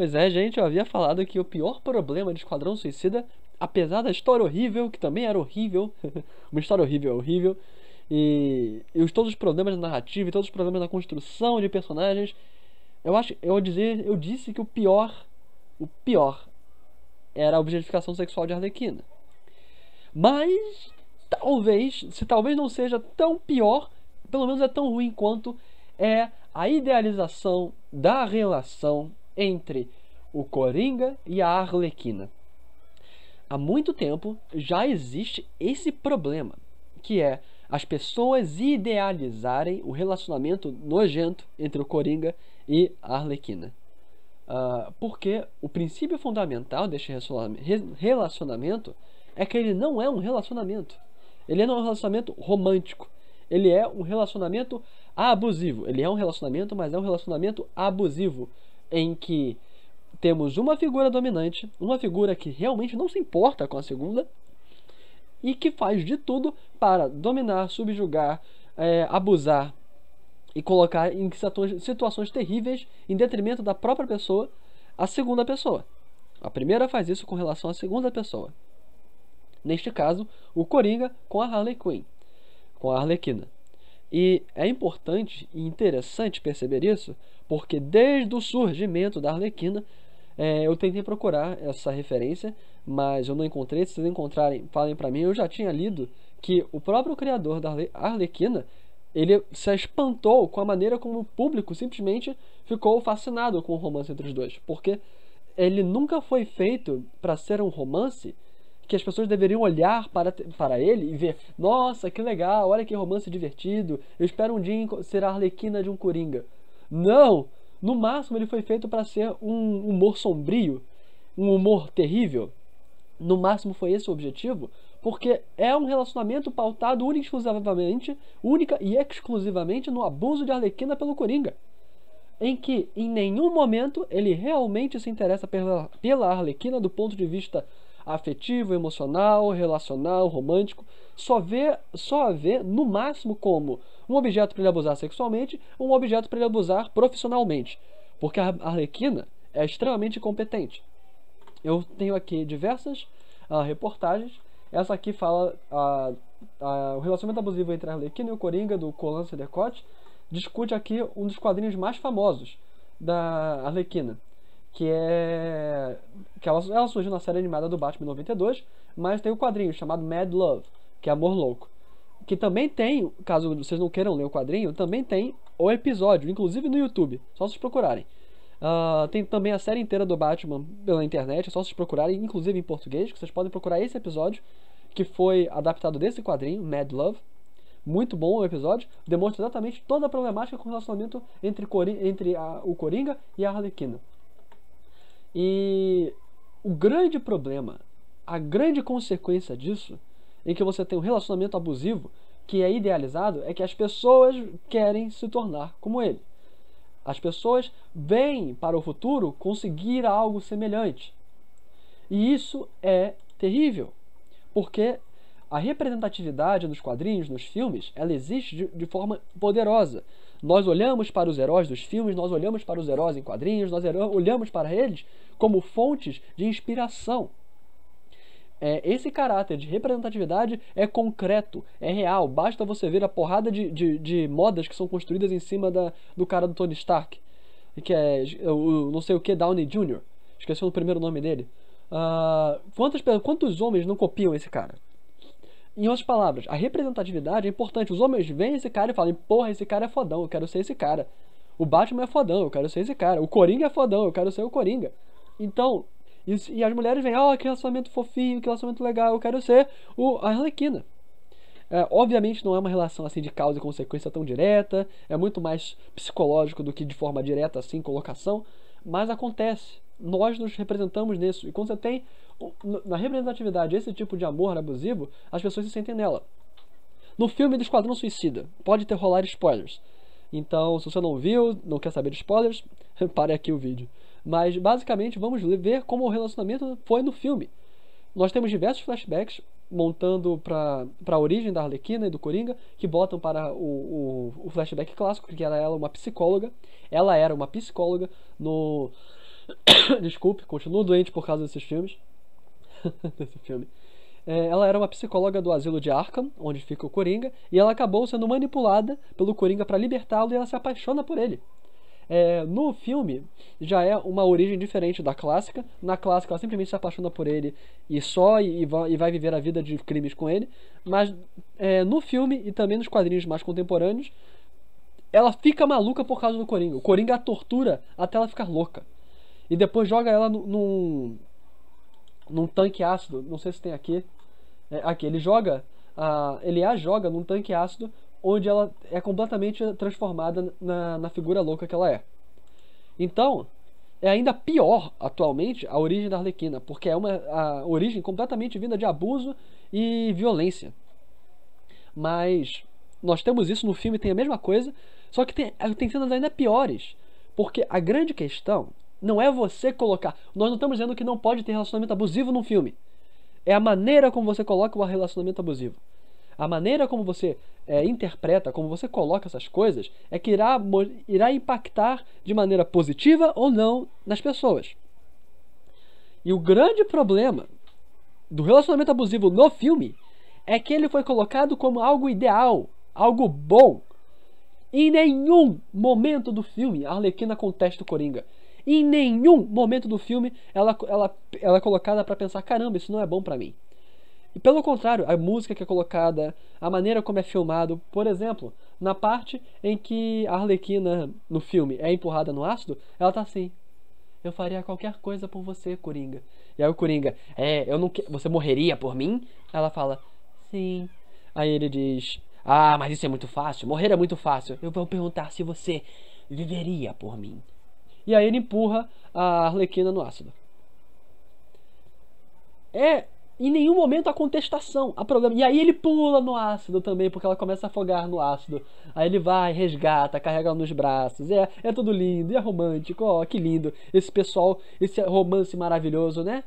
Pois é, gente, eu havia falado que o pior problema de Esquadrão Suicida, apesar da história horrível, que também era horrível, uma história horrível horrível, e, e os, todos os problemas da narrativa e todos os problemas da construção de personagens, eu acho, eu dizer, eu disse que o pior, o pior era a objetificação sexual de Arlequina. Mas talvez, se talvez não seja tão pior, pelo menos é tão ruim quanto é a idealização da relação entre o Coringa e a Arlequina. Há muito tempo já existe esse problema, que é as pessoas idealizarem o relacionamento nojento entre o Coringa e a Arlequina. Uh, porque o princípio fundamental deste relacionamento é que ele não é um relacionamento. Ele não é um relacionamento romântico. Ele é um relacionamento abusivo. Ele é um relacionamento, mas é um relacionamento abusivo em que temos uma figura dominante, uma figura que realmente não se importa com a segunda e que faz de tudo para dominar, subjugar, é, abusar e colocar em situações terríveis em detrimento da própria pessoa a segunda pessoa. A primeira faz isso com relação à segunda pessoa. Neste caso, o Coringa com a Harley Quinn, com a Arlequina. E é importante e interessante perceber isso, porque desde o surgimento da Arlequina é, eu tentei procurar essa referência, mas eu não encontrei. Se vocês encontrarem, falem para mim. Eu já tinha lido que o próprio criador da Arlequina ele se espantou com a maneira como o público simplesmente ficou fascinado com o romance entre os dois, porque ele nunca foi feito para ser um romance que as pessoas deveriam olhar para, para ele e ver: nossa, que legal, olha que romance divertido, eu espero um dia ser a Arlequina de um Coringa. Não! No máximo ele foi feito para ser um humor sombrio, um humor terrível. No máximo foi esse o objetivo, porque é um relacionamento pautado única e exclusivamente, única e exclusivamente no abuso de Arlequina pelo Coringa. Em que em nenhum momento ele realmente se interessa pela, pela Arlequina do ponto de vista afetivo, emocional, relacional, romântico, só, vê, só vê no máximo como um objeto para ele abusar sexualmente, um objeto para ele abusar profissionalmente. Porque a Arlequina é extremamente competente. Eu tenho aqui diversas uh, reportagens. Essa aqui fala uh, o relacionamento abusivo entre a Arlequina e o Coringa, do Colan Sedecote. Discute aqui um dos quadrinhos mais famosos da Arlequina, que é que ela, ela surgiu na série animada do Batman 92, mas tem o um quadrinho chamado Mad Love, que é Amor Louco, que também tem, caso vocês não queiram ler o quadrinho, também tem o episódio, inclusive no YouTube, só se procurarem. Uh, tem também a série inteira do Batman pela internet, é só se procurarem, inclusive em português, que vocês podem procurar esse episódio, que foi adaptado desse quadrinho, Mad Love. Muito bom o episódio, demonstra exatamente toda a problemática com o relacionamento entre, Cori entre a, o Coringa e a Harlequina. E o grande problema, a grande consequência disso, em que você tem um relacionamento abusivo que é idealizado, é que as pessoas querem se tornar como ele. As pessoas vêm para o futuro conseguir algo semelhante. E isso é terrível, porque a representatividade nos quadrinhos, nos filmes, ela existe de, de forma poderosa. Nós olhamos para os heróis dos filmes, nós olhamos para os heróis em quadrinhos, nós olhamos para eles como fontes de inspiração. É, esse caráter de representatividade é concreto, é real. Basta você ver a porrada de, de, de modas que são construídas em cima da, do cara do Tony Stark, que é o não sei o que Downey Jr. Esqueci o primeiro nome dele. Uh, ah, quantos, quantos homens não copiam esse cara? Em outras palavras, a representatividade é importante. Os homens veem esse cara e falam: porra, esse cara é fodão, eu quero ser esse cara. O Batman é fodão, eu quero ser esse cara. O Coringa é fodão, eu quero ser o Coringa. Então, isso, e as mulheres vêm: ó, oh, ah, que relacionamento fofinho, que relacionamento legal, eu quero ser o, a Arlequina. É, obviamente não é uma relação assim de causa e consequência tão direta, é muito mais psicológico do que de forma direta assim, colocação, mas acontece. Nós nos representamos nisso. E quando você tem na representatividade, esse tipo de amor abusivo, as pessoas se sentem nela. No filme do Esquadrão Suicida, pode ter rolar spoilers. Então, se você não viu, não quer saber de spoilers, pare aqui o vídeo. Mas, basicamente, vamos ver como o relacionamento foi no filme. Nós temos diversos flashbacks montando para a origem da Arlequina e do Coringa, que botam para o, o, o flashback clássico, que era ela uma psicóloga. Ela era uma psicóloga no. Desculpe, continuo doente por causa desses filmes. desse filme. É, ela era uma psicóloga do asilo de Arkham, onde fica o Coringa, e ela acabou sendo manipulada pelo Coringa para libertá-lo e ela se apaixona por ele. É, no filme, já é uma origem diferente da clássica. Na clássica, ela simplesmente se apaixona por ele e só, e, e vai viver a vida de crimes com ele. Mas é, no filme e também nos quadrinhos mais contemporâneos, ela fica maluca por causa do Coringa. O Coringa a tortura até ela ficar louca. E depois joga ela num, num tanque ácido, não sei se tem aqui. É, aqui, ele joga, a a joga num tanque ácido, onde ela é completamente transformada na, na figura louca que ela é. Então, é ainda pior atualmente a origem da Arlequina, porque é uma a origem completamente vinda de abuso e violência. Mas nós temos isso no filme, tem a mesma coisa, só que tem, tem cenas ainda piores. Porque a grande questão não é você colocar. Nós não estamos dizendo que não pode ter relacionamento abusivo num filme. É a maneira como você coloca o relacionamento abusivo. A maneira como você é, interpreta, como você coloca essas coisas, é que irá, irá impactar de maneira positiva ou não nas pessoas. E o grande problema do relacionamento abusivo no filme é que ele foi colocado como algo ideal, algo bom. Em nenhum momento do filme a Arlequina contesta o Coringa. Em nenhum momento do filme ela, ela, ela é colocada para pensar: caramba, isso não é bom para mim. E pelo contrário, a música que é colocada, a maneira como é filmado, por exemplo, na parte em que a Arlequina no filme é empurrada no ácido, ela tá assim: Eu faria qualquer coisa por você, Coringa. E aí o Coringa: É, eu não que... você morreria por mim? Ela fala: Sim. Aí ele diz: Ah, mas isso é muito fácil. Morrer é muito fácil. Eu vou perguntar se você viveria por mim. E aí ele empurra a Arlequina no ácido. É em nenhum momento a contestação. A programa... E aí ele pula no ácido também, porque ela começa a afogar no ácido. Aí ele vai, resgata, carrega ela nos braços. É, é tudo lindo, e é romântico, ó, oh, que lindo. Esse pessoal, esse romance maravilhoso, né?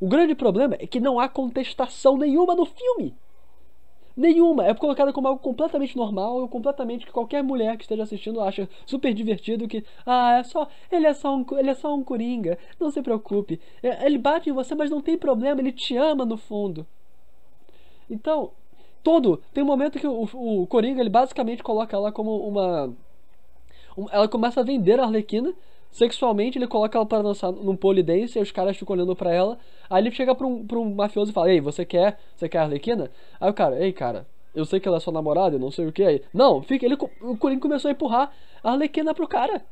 O grande problema é que não há contestação nenhuma no filme. Nenhuma. É colocada como algo completamente normal, ou completamente que qualquer mulher que esteja assistindo acha super divertido que, ah, é só, ele é só um, ele é só um coringa, não se preocupe. É, ele bate em você, mas não tem problema, ele te ama no fundo. Então, todo, tem um momento que o, o coringa, ele basicamente coloca ela como uma ela começa a vender a Arlequina Sexualmente, ele coloca ela para dançar num polidense e os caras ficam olhando para ela. Aí ele chega pra um, pra um mafioso e fala: Ei, você quer? Você quer a Arlequina? Aí o cara, ei, cara, eu sei que ela é sua namorada, eu não sei o que. Aí, não, fica. Ele, o Coringa começou a empurrar a Arlequina pro cara.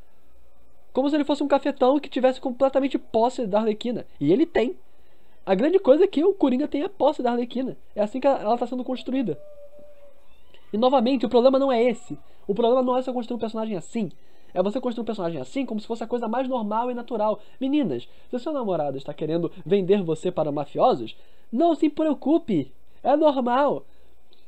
Como se ele fosse um cafetão que tivesse completamente posse da Arlequina. E ele tem. A grande coisa é que o Coringa tem a posse da Arlequina. É assim que ela está sendo construída. E novamente, o problema não é esse. O problema não é se eu construir um personagem assim. É você construir um personagem assim como se fosse a coisa mais normal e natural. Meninas, se seu namorado está querendo vender você para mafiosos, não se preocupe. É normal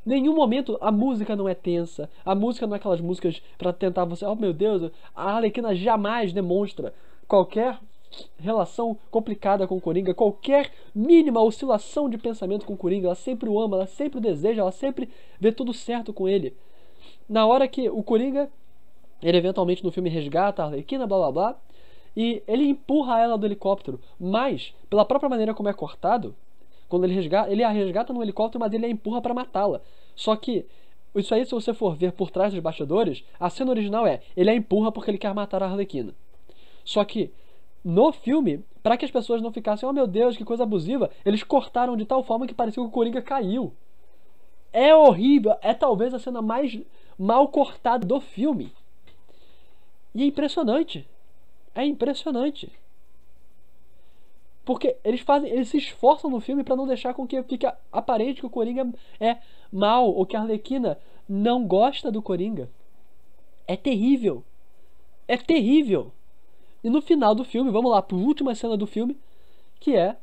nenhum momento a música não é tensa. A música não é aquelas músicas para tentar você. Oh meu Deus, a Alekina jamais demonstra qualquer relação complicada com o Coringa, qualquer mínima oscilação de pensamento com o Coringa. Ela sempre o ama, ela sempre o deseja, ela sempre vê tudo certo com ele. Na hora que o Coringa ele eventualmente no filme resgata a Arlequina, blá blá blá. E ele empurra ela do helicóptero, mas, pela própria maneira como é cortado, quando ele resgata, ele a resgata no helicóptero, mas ele a empurra para matá-la. Só que, isso aí, se você for ver por trás dos bastidores, a cena original é: ele a empurra porque ele quer matar a Arlequina. Só que, no filme, para que as pessoas não ficassem, oh meu Deus, que coisa abusiva, eles cortaram de tal forma que parecia que o Coringa caiu. É horrível, é talvez a cena mais mal cortada do filme. E é impressionante. É impressionante. Porque eles fazem, eles se esforçam no filme para não deixar com que fique aparente que o Coringa é mal ou que a Arlequina não gosta do Coringa. É terrível. É terrível. E no final do filme, vamos lá, para a última cena do filme, que é.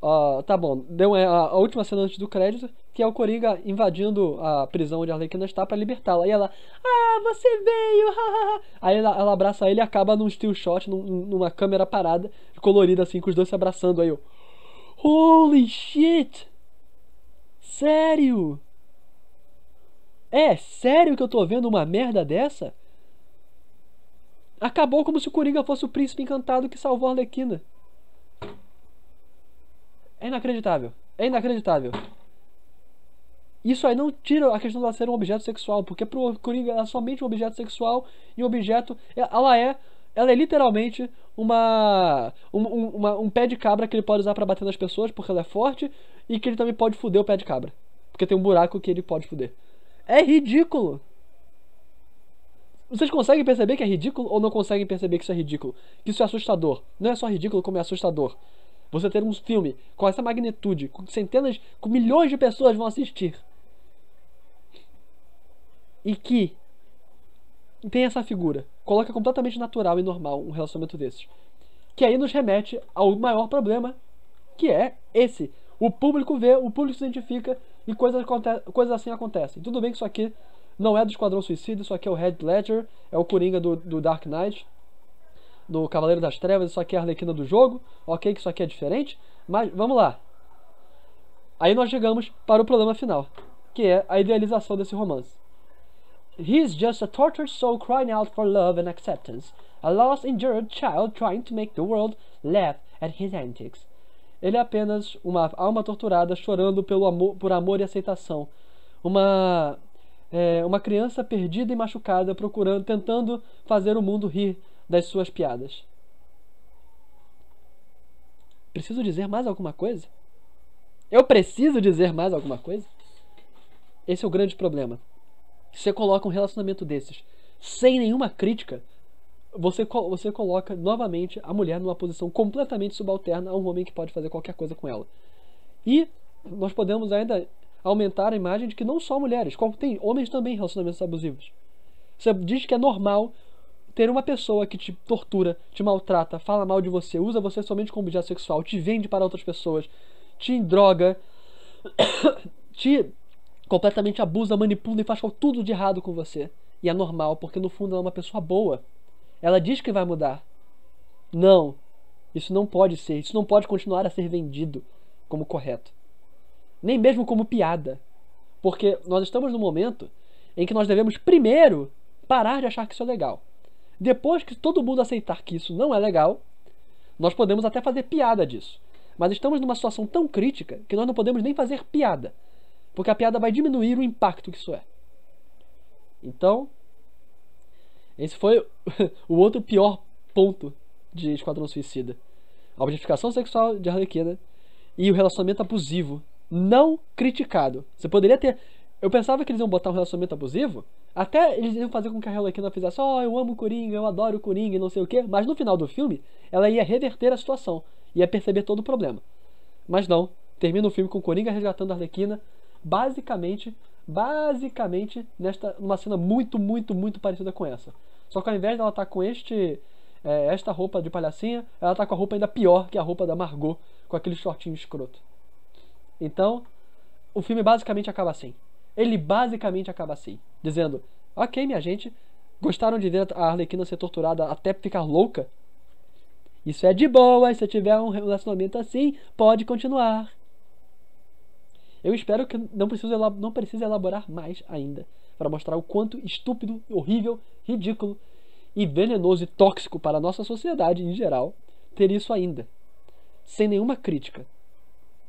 Uh, tá bom, deu é, a última cena antes do crédito, que é o Coringa invadindo a prisão onde a Arlequina está para libertá-la. E ela, ah, você veio, Aí ela, ela, abraça ele e acaba num steel shot, num, numa câmera parada, colorida assim, com os dois se abraçando. Aí eu, holy shit! Sério? É sério que eu tô vendo uma merda dessa? Acabou como se o Coringa fosse o príncipe encantado que salvou a Arlequina. É inacreditável. É inacreditável. Isso aí não tira a questão dela ser um objeto sexual, porque pro Coringa ela é somente um objeto sexual e um objeto. É, ela é. Ela é literalmente uma, um, uma, um pé de cabra que ele pode usar para bater nas pessoas, porque ela é forte, e que ele também pode fuder o pé de cabra. Porque tem um buraco que ele pode fuder. É ridículo! Vocês conseguem perceber que é ridículo ou não conseguem perceber que isso é ridículo? Que isso é assustador. Não é só ridículo, como é assustador. Você ter um filme com essa magnitude, com centenas, com milhões de pessoas vão assistir e que tem essa figura, coloca completamente natural e normal um relacionamento desses. Que aí nos remete ao maior problema, que é esse. O público vê, o público se identifica e coisas, coisas assim acontecem. Tudo bem que isso aqui não é do Esquadrão Suicida, isso aqui é o Red Ledger, é o Coringa do, do Dark Knight, do Cavaleiro das Trevas, isso aqui é a Arlequina do jogo, ok que isso aqui é diferente, mas vamos lá. Aí nós chegamos para o problema final, que é a idealização desse romance. He is just a tortured soul crying out for love and acceptance, a lost, injured child trying to make the world laugh at his antics. Ele é apenas uma alma torturada chorando pelo amor, por amor e aceitação. Uma é, uma criança perdida e machucada procurando, tentando fazer o mundo rir das suas piadas. Preciso dizer mais alguma coisa? Eu preciso dizer mais alguma coisa? Esse é o grande problema. Você coloca um relacionamento desses sem nenhuma crítica, você, você coloca novamente a mulher numa posição completamente subalterna a um homem que pode fazer qualquer coisa com ela. E nós podemos ainda aumentar a imagem de que não só mulheres, como tem homens também relacionamentos abusivos. Você diz que é normal ter uma pessoa que te tortura, te maltrata, fala mal de você, usa você somente como objeto sexual, te vende para outras pessoas, te droga, te completamente abusa, manipula e faz tudo de errado com você. E é normal, porque no fundo ela é uma pessoa boa. Ela diz que vai mudar. Não, isso não pode ser, isso não pode continuar a ser vendido como correto. Nem mesmo como piada. Porque nós estamos num momento em que nós devemos primeiro parar de achar que isso é legal. Depois que todo mundo aceitar que isso não é legal, nós podemos até fazer piada disso. Mas estamos numa situação tão crítica que nós não podemos nem fazer piada. Porque a piada vai diminuir o impacto que isso é. Então, esse foi o outro pior ponto de Esquadrão Suicida. A objetificação sexual de Arlequina e o relacionamento abusivo não criticado. Você poderia ter. Eu pensava que eles iam botar um relacionamento abusivo, até eles iam fazer com que a Arlequina fizesse, ó, oh, eu amo o Coringa, eu adoro o Coringa, não sei o quê, mas no final do filme, ela ia reverter a situação, ia perceber todo o problema. Mas não, termina o filme com o Coringa resgatando a Arlequina, basicamente, basicamente nesta numa cena muito, muito, muito parecida com essa. Só que ao invés dela estar tá com este é, esta roupa de palhacinha, ela tá com a roupa ainda pior que a roupa da Margot, com aquele shortinho escroto. Então, o filme basicamente acaba assim. Ele basicamente acaba assim, dizendo: "OK, minha gente, gostaram de ver a Arlequina ser torturada até ficar louca? Isso é de boa, se tiver um relacionamento assim, pode continuar." Eu espero que não precise, não precise elaborar mais ainda para mostrar o quanto estúpido, horrível, ridículo e venenoso e tóxico para a nossa sociedade em geral ter isso ainda, sem nenhuma crítica,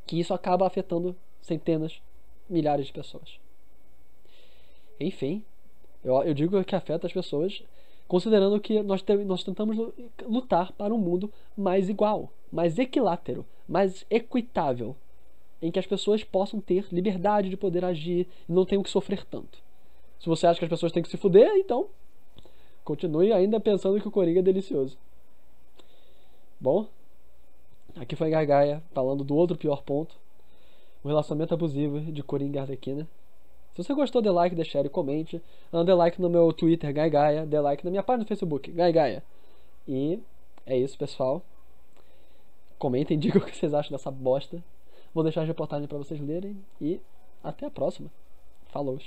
que isso acaba afetando centenas, milhares de pessoas. Enfim, eu, eu digo que afeta as pessoas, considerando que nós, te, nós tentamos lutar para um mundo mais igual, mais equilátero, mais equitável, em que as pessoas possam ter liberdade de poder agir e não tenham que sofrer tanto. Se você acha que as pessoas têm que se fuder, então continue ainda pensando que o Coringa é delicioso. Bom, aqui foi Gargaia falando do outro pior ponto, o relacionamento abusivo de Coringa e Arlequina. Se você gostou, dê like, deixe share e comente. dê like no meu Twitter, Gaigaia. Dê like na minha página do Facebook, Gaigaia. E é isso, pessoal. Comentem, digam o que vocês acham dessa bosta. Vou deixar as reportagens para vocês lerem e até a próxima. Falou!